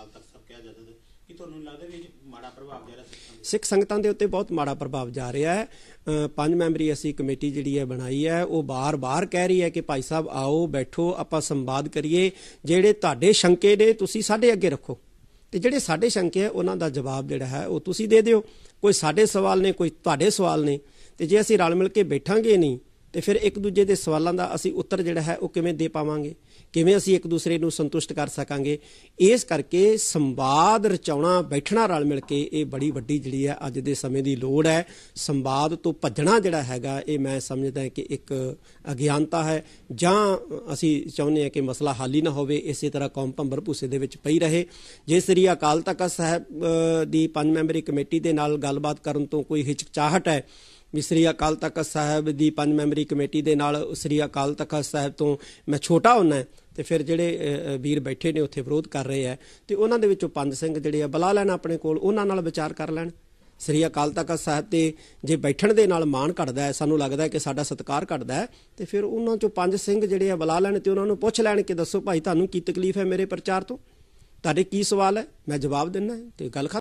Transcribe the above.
ਅਕਾਲ ਤਖਤ ਸਾਹਿਬ ਕਿਹਾ ਜਾਂਦਾ ਸੀ ਕਿ ਤੁਹਾਨੂੰ ਲੱਗਦਾ ਵੀ ਇਹ ਮਾੜਾ ਪ੍ਰਭਾਵ ਜਿਹੜਾ ਸਿੱਖ ਸੰਗਤਾਂ ਦੇ ਉੱਤੇ ਬਹੁਤ ਮਾੜਾ ਪ੍ਰਭਾਵ ਜਾ ਰਿਹਾ ਹੈ ਪੰਜ ਮੈਂਬਰੀ ਅਸੀਂ ਕਮੇਟੀ ਜਿਹੜੀ ਹੈ ਬਣਾਈ ਹੈ ਉਹ ਬਾਰ-ਬਾਰ ਕਹਿ ਰਹੀ ਹੈ ਕਿ ਭਾਈ ਸਾਹਿਬ ਆਓ ਬੈਠੋ ਆਪਾਂ ਸੰਵਾਦ ਕਰੀਏ ਜਿਹੜੇ ਤੁਹਾਡੇ ਸ਼ੰਕੇ ਨੇ ਤੁਸੀਂ ਸਾਡੇ ਅੱਗੇ ਰੱਖੋ ਤੇ ਜਿਹੜੇ ਸਾਡੇ ਸ਼ੰਕੇ ਆ ਉਹਨਾਂ ਦਾ ਜਵਾਬ ਜਿਹੜਾ ਹੈ ਉਹ ਤੁਸੀਂ ਦੇ ਦਿਓ ਕੋਈ ਸਾਡੇ ਸਵਾਲ ਨੇ ਕੋਈ ਤੁਹਾਡੇ ਸਵਾਲ ਨੇ ਤੇ ਜੇ ਅਸੀਂ ਰਲ ਮਿਲ ਕੇ ਬੈਠਾਂਗੇ ਨਹੀਂ ਤੇ ਫਿਰ ਇੱਕ ਦੂਜੇ ਦੇ ਸਵਾਲਾਂ ਦਾ ਅਸੀਂ ਉੱਤਰ ਜਿਹੜਾ ਹੈ ਉਹ ਕਿਵੇਂ ਦੇ ਪਾਵਾਂਗੇ ਕਿਵੇਂ ਅਸੀਂ ਇੱਕ ਦੂਸਰੇ ਨੂੰ ਸੰਤੁਸ਼ਟ ਕਰ ਸਕਾਂਗੇ ਇਸ ਕਰਕੇ ਸੰਵਾਦ ਰਚਾਉਣਾ ਬੈਠਣਾ ਰਲ ਮਿਲ ਕੇ ਇਹ ਬੜੀ ਵੱਡੀ ਜਿਹੜੀ ਹੈ ਅੱਜ ਦੇ ਸਮੇਂ ਦੀ ਲੋੜ ਹੈ ਸੰਵਾਦ ਤੋਂ ਭੱਜਣਾ ਜਿਹੜਾ ਹੈਗਾ ਇਹ ਮੈਂ ਸਮਝਦਾ ਕਿ ਇੱਕ ਅਗਿਆਨਤਾ ਹੈ ਜਾਂ ਅਸੀਂ ਚਾਹੁੰਦੇ ਹਾਂ ਕਿ ਮਸਲਾ ਹੱਲ ਹੀ ਨਾ ਹੋਵੇ ਇਸੇ ਤਰ੍ਹਾਂ ਕੌਮ ਭੰਬਰ ਭੂਸੇ ਦੇ ਵਿੱਚ ਪਈ ਰਹੇ ਜੇ ਸ੍ਰੀ ਅਕਾਲ ਤਖਤ ਸਾਹਿਬ ਦੀ ਪੰਜ ਮੈਂਬਰੀ ਕਮੇਟੀ ਦੇ ਨਾਲ ਗੱਲਬਾਤ ਕਰਨ ਤੋਂ ਕੋਈ ਹਿਚਕਚਾਹਟ ਹੈ ਵੀ ਸ੍ਰੀ ਅਕਾਲ ਤਖਤ ਸਾਹਿਬ ਦੀ ਪੰਜ ਮੈਂਬਰੀ ਕਮੇਟੀ ਦੇ ਨਾਲ ਸ੍ਰੀ ਅਕਾਲ ਤਖਤ ਸਾਹਿਬ ਤੋਂ ਮੈਂ ਛੋਟਾ ਹੁੰਨਾ ਤੇ ਫਿਰ ਜਿਹੜੇ ਵੀਰ ਬੈਠੇ ਨੇ ਉੱਥੇ ਵਿਰੋਧ ਕਰ ਰਹੇ ਆ ਤੇ ਉਹਨਾਂ ਦੇ ਵਿੱਚੋਂ ਪੰਜ ਸਿੰਘ ਜਿਹੜੇ ਆ ਬੁਲਾ ਲੈਣ ਆਪਣੇ ਕੋਲ ਉਹਨਾਂ ਨਾਲ ਵਿਚਾਰ ਕਰ ਲੈਣ ਸ੍ਰੀ ਅਕਾਲ ਤਖਤ ਸਾਹਿਬ ਤੇ ਜੇ ਬੈਠਣ ਦੇ ਨਾਲ ਮਾਣ ਘਟਦਾ ਹੈ ਸਾਨੂੰ ਲੱਗਦਾ ਹੈ ਕਿ ਸਾਡਾ ਸਤਕਾਰ ਘਟਦਾ ਹੈ ਤੇ ਫਿਰ ਉਹਨਾਂ ਚੋਂ ਪੰਜ ਸਿੰਘ ਜਿਹੜੇ ਆ ਬੁਲਾ ਲੈਣ ਤੇ ਉਹਨਾਂ ਨੂੰ ਪੁੱਛ ਲੈਣ ਕਿ ਦੱਸੋ ਭਾਈ ਤੁਹਾਨੂੰ ਕੀ ਤਕਲੀਫ ਹੈ ਮੇਰੇ ਪ੍ਰਚਾਰ ਤੋਂ ਤੁਹਾਡੇ ਕੀ ਸਵਾਲ ਹੈ ਮੈਂ ਜਵਾਬ ਦਿੰਨਾ ਤੇ ਗੱਲ